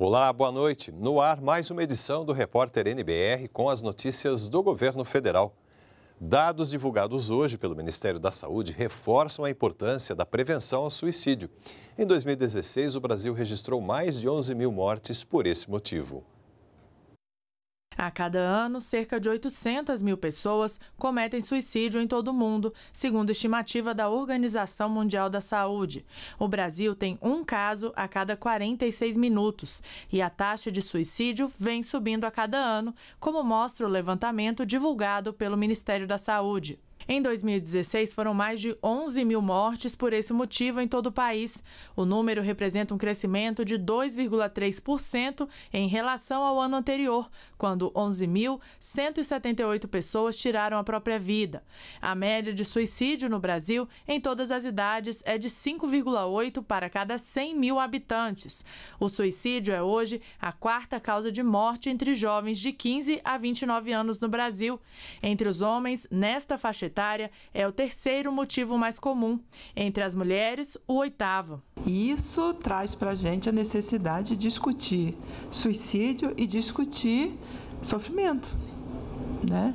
Olá, boa noite. No ar, mais uma edição do Repórter NBR com as notícias do governo federal. Dados divulgados hoje pelo Ministério da Saúde reforçam a importância da prevenção ao suicídio. Em 2016, o Brasil registrou mais de 11 mil mortes por esse motivo. A cada ano, cerca de 800 mil pessoas cometem suicídio em todo o mundo, segundo estimativa da Organização Mundial da Saúde. O Brasil tem um caso a cada 46 minutos e a taxa de suicídio vem subindo a cada ano, como mostra o levantamento divulgado pelo Ministério da Saúde. Em 2016, foram mais de 11 mil mortes por esse motivo em todo o país. O número representa um crescimento de 2,3% em relação ao ano anterior, quando 11.178 pessoas tiraram a própria vida. A média de suicídio no Brasil, em todas as idades, é de 5,8 para cada 100 mil habitantes. O suicídio é hoje a quarta causa de morte entre jovens de 15 a 29 anos no Brasil. Entre os homens, nesta faixa etária, etária é o terceiro motivo mais comum, entre as mulheres, o oitavo. isso traz para a gente a necessidade de discutir suicídio e discutir sofrimento, né?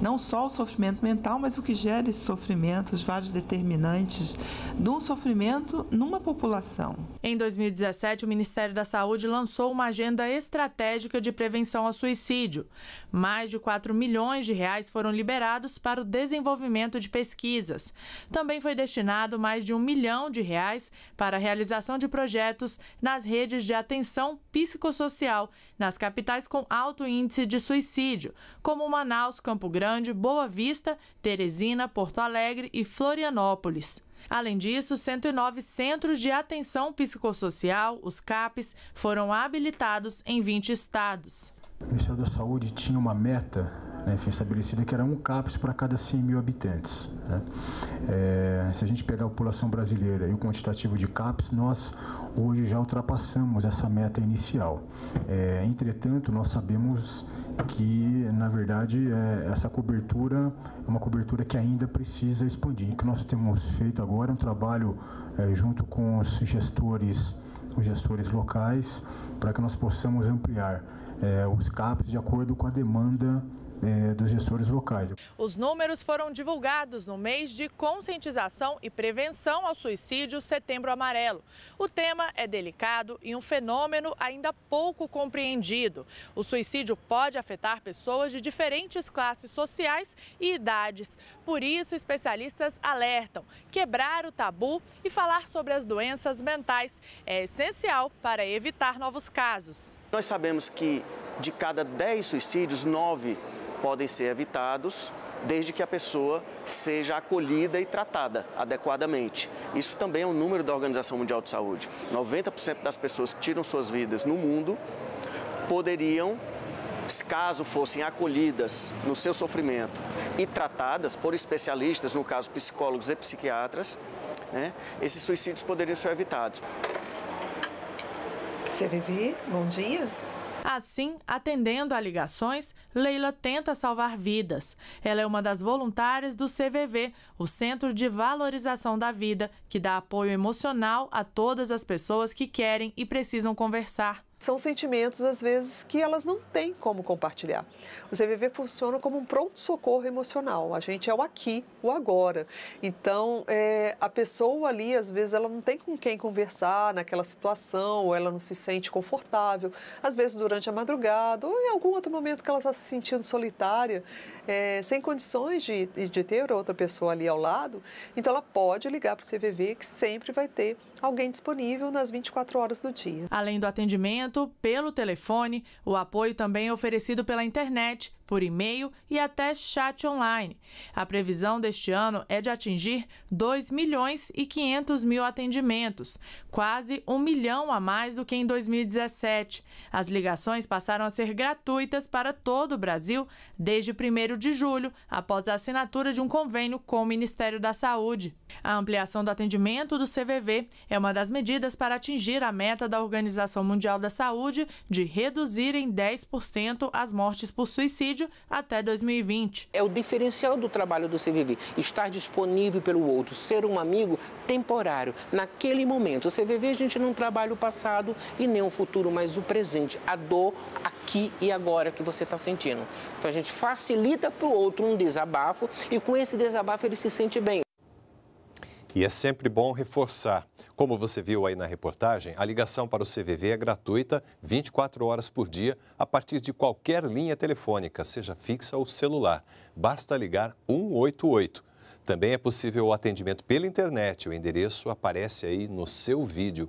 Não só o sofrimento mental, mas o que gera esse sofrimento, os vários determinantes de um sofrimento numa população. Em 2017, o Ministério da Saúde lançou uma agenda estratégica de prevenção ao suicídio. Mais de 4 milhões de reais foram liberados para o desenvolvimento de pesquisas. Também foi destinado mais de um milhão de reais para a realização de projetos nas redes de atenção psicossocial nas capitais com alto índice de suicídio, como Manaus, Campo Grande, Boa Vista, Teresina, Porto Alegre e Florianópolis. Além disso, 109 centros de atenção psicossocial, os CAPs, foram habilitados em 20 estados. O Ministério da Saúde tinha uma meta né, foi estabelecida que era um CAPES para cada 100 mil habitantes. Né. É, se a gente pegar a população brasileira e o quantitativo de CAPES, nós hoje já ultrapassamos essa meta inicial. É, entretanto, nós sabemos que, na verdade, é, essa cobertura é uma cobertura que ainda precisa expandir. O que nós temos feito agora é um trabalho é, junto com os gestores os gestores locais para que nós possamos ampliar é, os CAPs de acordo com a demanda é, dos gestores locais. Os números foram divulgados no mês de conscientização e prevenção ao suicídio Setembro Amarelo. O tema é delicado e um fenômeno ainda pouco compreendido. O suicídio pode afetar pessoas de diferentes classes sociais e idades. Por isso, especialistas alertam: quebrar o tabu e falar sobre as doenças mentais é essencial para evitar novos casos. Nós sabemos que de cada 10 suicídios, 9 podem ser evitados desde que a pessoa seja acolhida e tratada adequadamente. Isso também é um número da Organização Mundial de Saúde. 90% das pessoas que tiram suas vidas no mundo poderiam caso fossem acolhidas no seu sofrimento e tratadas por especialistas, no caso psicólogos e psiquiatras, né, esses suicídios poderiam ser evitados. CVV, bom dia. Assim, atendendo a ligações, Leila tenta salvar vidas. Ela é uma das voluntárias do CVV, o Centro de Valorização da Vida, que dá apoio emocional a todas as pessoas que querem e precisam conversar são sentimentos, às vezes, que elas não têm como compartilhar. O CVV funciona como um pronto-socorro emocional. A gente é o aqui, o agora. Então, é, a pessoa ali, às vezes, ela não tem com quem conversar naquela situação, ou ela não se sente confortável. Às vezes, durante a madrugada, ou em algum outro momento que ela está se sentindo solitária, é, sem condições de, de ter outra pessoa ali ao lado. Então, ela pode ligar para o CVV, que sempre vai ter alguém disponível nas 24 horas do dia. Além do atendimento, atendimento pelo telefone, o apoio também é oferecido pela internet por e-mail e até chat online. A previsão deste ano é de atingir 2 milhões e 500 mil atendimentos, quase um milhão a mais do que em 2017. As ligações passaram a ser gratuitas para todo o Brasil desde 1 de julho, após a assinatura de um convênio com o Ministério da Saúde. A ampliação do atendimento do CVV é uma das medidas para atingir a meta da Organização Mundial da Saúde de reduzir em 10% as mortes por suicídio até 2020. É o diferencial do trabalho do CVV, estar disponível pelo outro, ser um amigo temporário, naquele momento. O CVV a gente não trabalha o passado e nem o futuro, mas o presente, a dor aqui e agora que você está sentindo. Então a gente facilita para o outro um desabafo e com esse desabafo ele se sente bem. E é sempre bom reforçar. Como você viu aí na reportagem, a ligação para o CVV é gratuita 24 horas por dia a partir de qualquer linha telefônica, seja fixa ou celular. Basta ligar 188. Também é possível o atendimento pela internet. O endereço aparece aí no seu vídeo.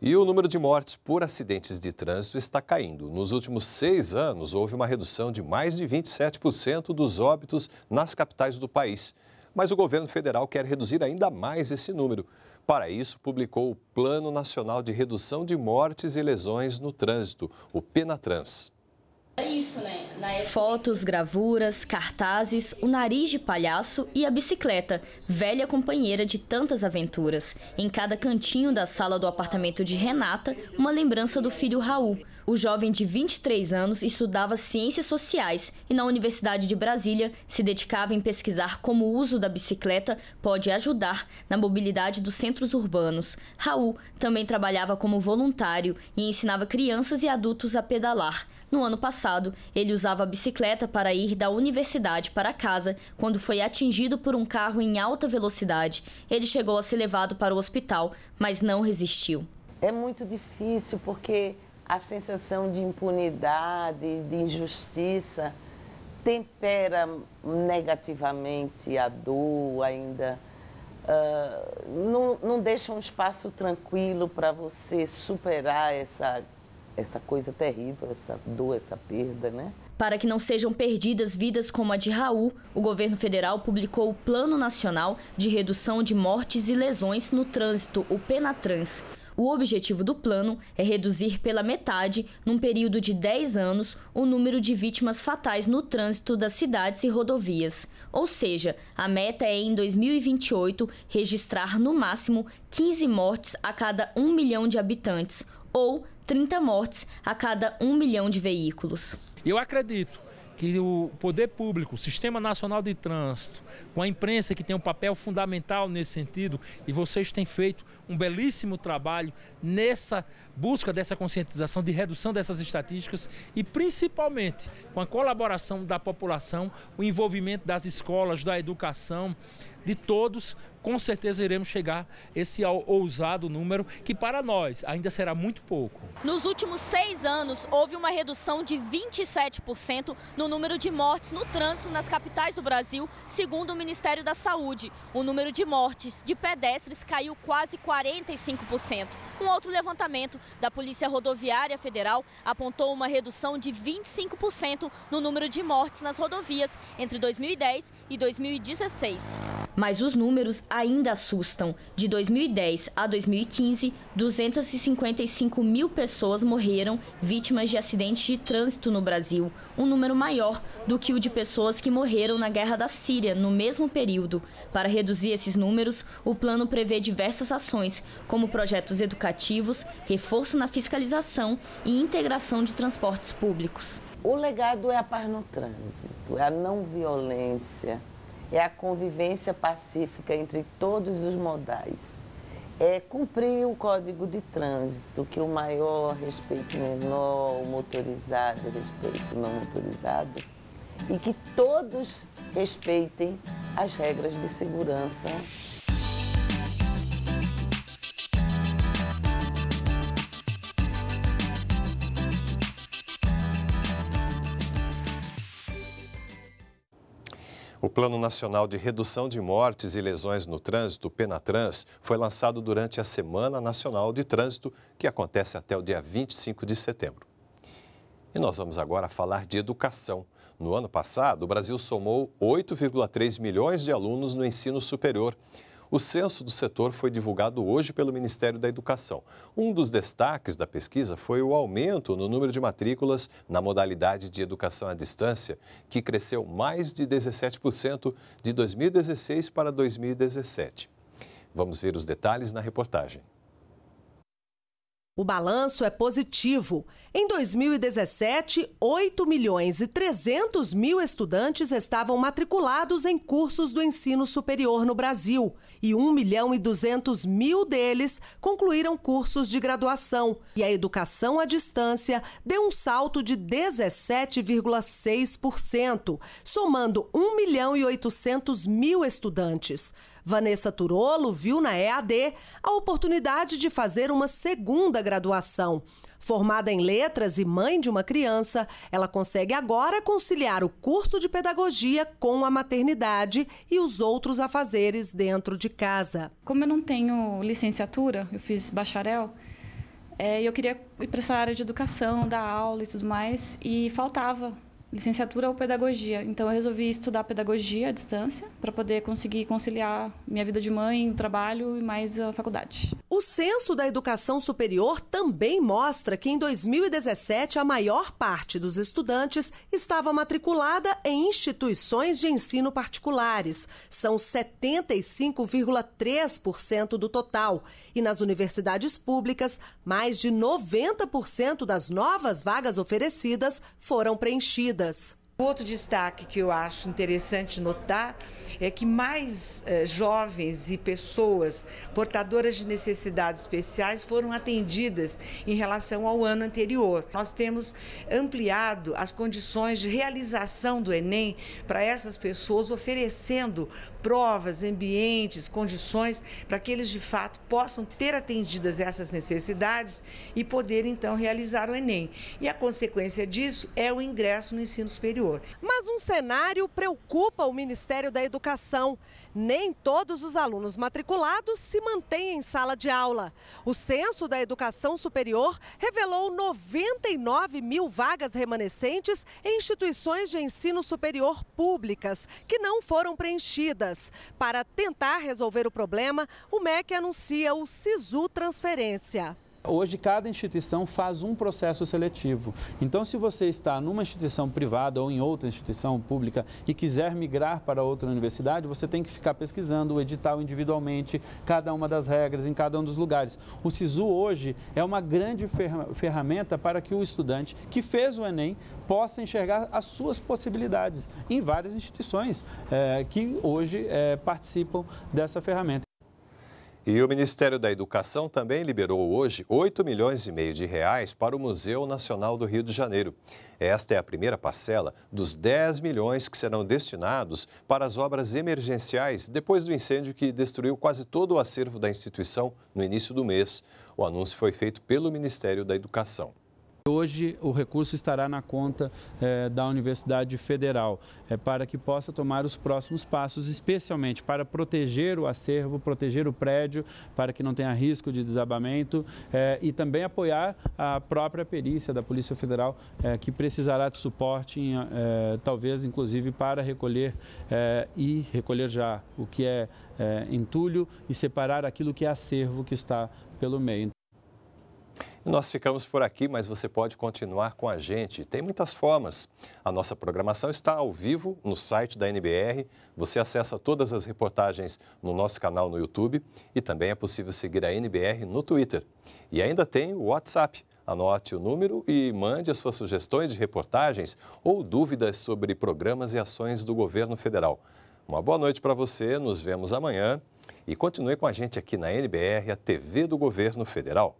E o número de mortes por acidentes de trânsito está caindo. Nos últimos seis anos, houve uma redução de mais de 27% dos óbitos nas capitais do país. Mas o governo federal quer reduzir ainda mais esse número. Para isso, publicou o Plano Nacional de Redução de Mortes e Lesões no Trânsito, o PENATRANS. É né? Fotos, gravuras, cartazes, o nariz de palhaço e a bicicleta, velha companheira de tantas aventuras. Em cada cantinho da sala do apartamento de Renata, uma lembrança do filho Raul. O jovem de 23 anos estudava ciências sociais e na Universidade de Brasília se dedicava em pesquisar como o uso da bicicleta pode ajudar na mobilidade dos centros urbanos. Raul também trabalhava como voluntário e ensinava crianças e adultos a pedalar. No ano passado, ele usava a bicicleta para ir da universidade para casa quando foi atingido por um carro em alta velocidade. Ele chegou a ser levado para o hospital, mas não resistiu. É muito difícil porque a sensação de impunidade, de injustiça, tempera negativamente a dor ainda. Uh, não, não deixa um espaço tranquilo para você superar essa essa coisa terrível, essa dor, essa perda, né? Para que não sejam perdidas vidas como a de Raul, o governo federal publicou o Plano Nacional de Redução de Mortes e Lesões no Trânsito, o PENATRANS. O objetivo do plano é reduzir pela metade, num período de 10 anos, o número de vítimas fatais no trânsito das cidades e rodovias. Ou seja, a meta é, em 2028, registrar no máximo 15 mortes a cada 1 milhão de habitantes, ou 30 mortes a cada 1 milhão de veículos. Eu acredito que o poder público, o Sistema Nacional de Trânsito, com a imprensa que tem um papel fundamental nesse sentido, e vocês têm feito um belíssimo trabalho nessa busca dessa conscientização, de redução dessas estatísticas e principalmente com a colaboração da população, o envolvimento das escolas, da educação, de todos, com certeza iremos chegar esse ousado número, que para nós ainda será muito pouco. Nos últimos seis anos, houve uma redução de 27% no número de mortes no trânsito nas capitais do Brasil, segundo o Ministério da Saúde. O número de mortes de pedestres caiu quase 45%. Um outro levantamento da Polícia Rodoviária Federal apontou uma redução de 25% no número de mortes nas rodovias entre 2010 e 2016 mas os números ainda assustam. De 2010 a 2015, 255 mil pessoas morreram vítimas de acidentes de trânsito no Brasil, um número maior do que o de pessoas que morreram na Guerra da Síria no mesmo período. Para reduzir esses números, o plano prevê diversas ações, como projetos educativos, reforço na fiscalização e integração de transportes públicos. O legado é a paz no trânsito, é a não violência, é a convivência pacífica entre todos os modais. É cumprir o código de trânsito, que o maior respeito menor, o motorizado respeito não motorizado, e que todos respeitem as regras de segurança O Plano Nacional de Redução de Mortes e Lesões no Trânsito, Penatrans, foi lançado durante a Semana Nacional de Trânsito, que acontece até o dia 25 de setembro. E nós vamos agora falar de educação. No ano passado, o Brasil somou 8,3 milhões de alunos no ensino superior. O censo do setor foi divulgado hoje pelo Ministério da Educação. Um dos destaques da pesquisa foi o aumento no número de matrículas na modalidade de educação à distância, que cresceu mais de 17% de 2016 para 2017. Vamos ver os detalhes na reportagem. O balanço é positivo. Em 2017, 8 milhões e 300 mil estudantes estavam matriculados em cursos do ensino superior no Brasil e 1 milhão e 200 mil deles concluíram cursos de graduação. E a educação à distância deu um salto de 17,6%, somando 1 milhão e 800 mil estudantes. Vanessa Turolo viu na EAD a oportunidade de fazer uma segunda graduação. Formada em letras e mãe de uma criança, ela consegue agora conciliar o curso de pedagogia com a maternidade e os outros afazeres dentro de casa. Como eu não tenho licenciatura, eu fiz bacharel, é, eu queria ir para essa área de educação, dar aula e tudo mais, e faltava licenciatura ou pedagogia. Então eu resolvi estudar pedagogia à distância para poder conseguir conciliar minha vida de mãe, o trabalho e mais a faculdade. O Censo da Educação Superior também mostra que em 2017 a maior parte dos estudantes estava matriculada em instituições de ensino particulares. São 75,3% do total. E nas universidades públicas, mais de 90% das novas vagas oferecidas foram preenchidas. Outro destaque que eu acho interessante notar é que mais eh, jovens e pessoas portadoras de necessidades especiais foram atendidas em relação ao ano anterior. Nós temos ampliado as condições de realização do Enem para essas pessoas, oferecendo provas, ambientes, condições para que eles de fato possam ter atendidas essas necessidades e poder então realizar o Enem. E a consequência disso é o ingresso no ensino superior. Mas um cenário preocupa o Ministério da Educação. Nem todos os alunos matriculados se mantêm em sala de aula. O Censo da Educação Superior revelou 99 mil vagas remanescentes em instituições de ensino superior públicas que não foram preenchidas. Para tentar resolver o problema, o MEC anuncia o SISU Transferência. Hoje, cada instituição faz um processo seletivo. Então, se você está numa instituição privada ou em outra instituição pública e quiser migrar para outra universidade, você tem que ficar pesquisando o edital individualmente, cada uma das regras, em cada um dos lugares. O SISU hoje é uma grande ferramenta para que o estudante que fez o Enem possa enxergar as suas possibilidades em várias instituições é, que hoje é, participam dessa ferramenta. E o Ministério da Educação também liberou hoje 8 milhões e meio de reais para o Museu Nacional do Rio de Janeiro. Esta é a primeira parcela dos 10 milhões que serão destinados para as obras emergenciais depois do incêndio que destruiu quase todo o acervo da instituição no início do mês. O anúncio foi feito pelo Ministério da Educação. Hoje o recurso estará na conta eh, da Universidade Federal, eh, para que possa tomar os próximos passos, especialmente para proteger o acervo, proteger o prédio, para que não tenha risco de desabamento eh, e também apoiar a própria perícia da Polícia Federal, que precisará de suporte, em, talvez inclusive para recolher e recolher já o que é entulho e separar aquilo que é acervo que está pelo meio. Nós ficamos por aqui, mas você pode continuar com a gente. Tem muitas formas. A nossa programação está ao vivo no site da NBR. Você acessa todas as reportagens no nosso canal no YouTube e também é possível seguir a NBR no Twitter. E ainda tem o WhatsApp. Anote o número e mande as suas sugestões de reportagens ou dúvidas sobre programas e ações do governo federal. Uma boa noite para você, nos vemos amanhã e continue com a gente aqui na NBR, a TV do Governo Federal.